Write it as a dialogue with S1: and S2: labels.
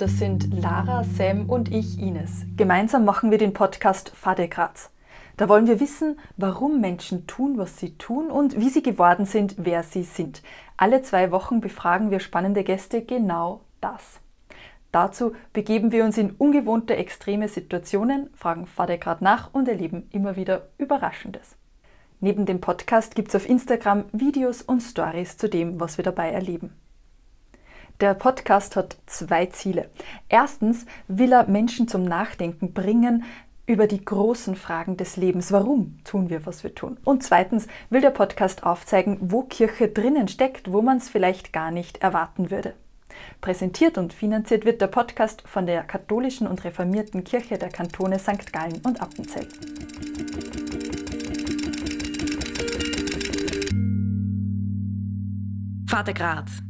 S1: Das sind Lara, Sam
S2: und ich, Ines. Gemeinsam machen wir den Podcast Fade Da wollen wir wissen, warum Menschen tun, was sie tun und wie sie geworden sind, wer sie sind. Alle zwei Wochen befragen wir spannende Gäste genau das. Dazu begeben wir uns in ungewohnte extreme Situationen, fragen Fadegrad nach und erleben immer wieder Überraschendes. Neben dem Podcast gibt es auf Instagram Videos und Stories zu dem, was wir dabei erleben. Der Podcast hat zwei Ziele. Erstens will er Menschen zum Nachdenken bringen über die großen Fragen des Lebens. Warum tun wir, was wir tun? Und zweitens will der Podcast aufzeigen, wo Kirche drinnen steckt, wo man es vielleicht gar nicht erwarten würde. Präsentiert und finanziert wird der Podcast von der katholischen und reformierten Kirche der Kantone St. Gallen und Appenzell.
S3: Vater Graz.